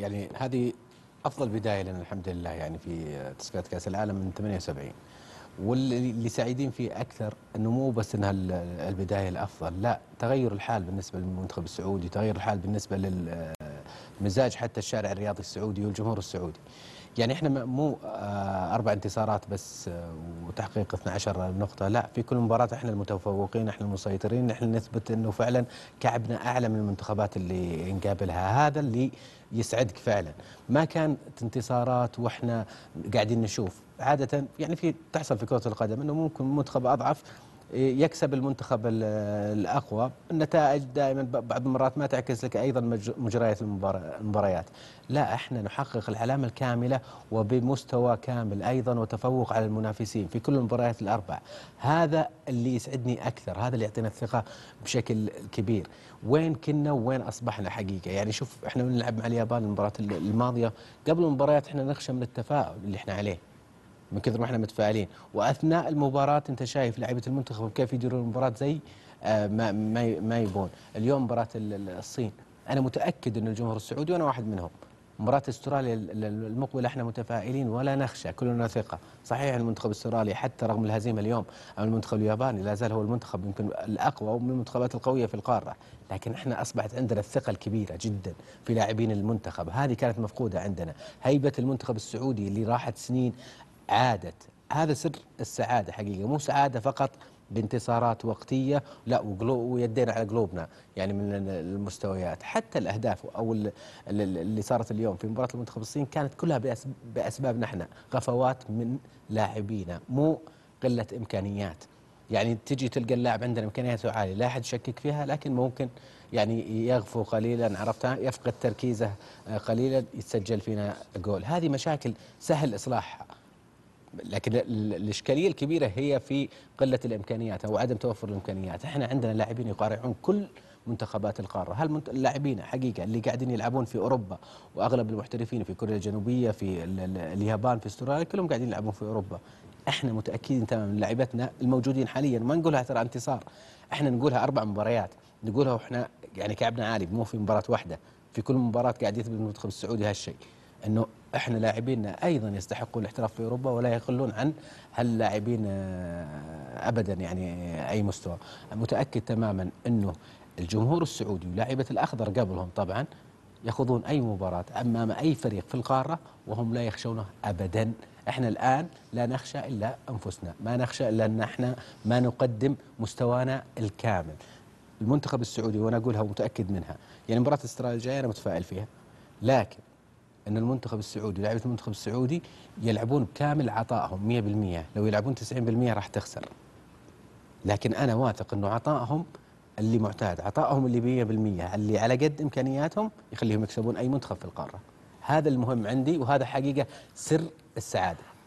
يعني هذه افضل بدايه لنا الحمد لله يعني في تصفيات كاس العالم من 78 واللي سعيدين فيه اكثر انه مو بس انها البدايه الافضل لا تغير الحال بالنسبه للمنتخب السعودي تغير الحال بالنسبه للمزاج حتى الشارع الرياضي السعودي والجمهور السعودي يعني احنا مو آه، اربع انتصارات بس آه، تحقيق 12 نقطة لا في كل مباراة احنا المتفوقين احنا المسيطرين احنا نثبت انه فعلا كعبنا اعلى من المنتخبات اللي نقابلها هذا اللي يسعدك فعلا ما كانت انتصارات واحنا قاعدين نشوف عادة يعني في تحصل في كرة القدم انه ممكن منتخب اضعف يكسب المنتخب الاقوى النتائج دائما بعض المرات ما تعكس لك ايضا مجريات المباريات لا احنا نحقق العلامه الكامله وبمستوى كامل ايضا وتفوق على المنافسين في كل المباريات الاربع هذا اللي يسعدني اكثر هذا اللي يعطينا الثقه بشكل كبير وين كنا وين اصبحنا حقيقه يعني شوف احنا بنلعب مع اليابان المباراه الماضيه قبل المباريات احنا نخشى من التفاؤل اللي احنا عليه من كثر ما احنا متفائلين واثناء المباراه انت شايف لعيبه المنتخب كيف يديرون المباراه زي آه، ما ما يبون اليوم مباراه الصين انا متاكد ان الجمهور السعودي وانا واحد منهم مباراة استراليا المقبلة احنا متفائلين ولا نخشى كلنا ثقة، صحيح المنتخب الاسترالي حتى رغم الهزيمة اليوم او المنتخب الياباني لا زال هو المنتخب يمكن الاقوى ومن المنتخبات القوية في القارة، لكن احنا اصبحت عندنا الثقة الكبيرة جدا في لاعبين المنتخب، هذه كانت مفقودة عندنا، هيبة المنتخب السعودي اللي راحت سنين عادت هذا سر السعادة حقيقة مو سعادة فقط بانتصارات وقتية لا ويدينا على قلوبنا يعني من المستويات حتى الأهداف أو اللي صارت اليوم في مباراة المنتخب الصين كانت كلها بأسباب نحن غفوات من لاعبينا مو قلة إمكانيات يعني تجي تلقى اللاعب عندنا إمكانياته عالية لا أحد يشكك فيها لكن ممكن يعني يغفو قليلا عرفت يفقد تركيزه آه، قليلا يتسجل فينا جول هذه مشاكل سهل إصلاحها لكن الاشكاليه الكبيره هي في قله الامكانيات او عدم توفر الامكانيات، احنا عندنا لاعبين يقارعون كل منتخبات القاره، هل اللاعبين حقيقه اللي قاعدين يلعبون في اوروبا واغلب المحترفين في كوريا الجنوبيه في اليابان في استراليا كلهم قاعدين يلعبون في اوروبا، احنا متاكدين تماما من لاعبتنا الموجودين حاليا ما نقولها ترى انتصار، احنا نقولها اربع مباريات، نقولها واحنا يعني كعبنا عالي مو في مباراه واحده، في كل مباراه قاعد يثبت المنتخب السعودي هالشيء. انه احنا لاعبينا ايضا يستحقون الاحتراف في اوروبا ولا يقلون عن هاللاعبين آه، ابدا يعني اي مستوى متاكد تماما انه الجمهور السعودي ولاعبه الاخضر قبلهم طبعا يخوضون اي مباراه امام اي فريق في القاره وهم لا يخشونه ابدا احنا الان لا نخشى الا انفسنا ما نخشى الا ان احنا ما نقدم مستوانا الكامل المنتخب السعودي وانا اقولها ومتاكد منها يعني مباراه استراليا الجايه انا متفائل فيها لكن ان المنتخب السعودي ولاعيبه المنتخب السعودي يلعبون بكامل عطائهم 100% لو يلعبون 90% راح تخسر لكن انا واثق انه عطائهم اللي معتاد عطائهم اللي 100% اللي على قد امكانياتهم يخليهم يكسبون اي منتخب في القاره هذا المهم عندي وهذا حقيقه سر السعاده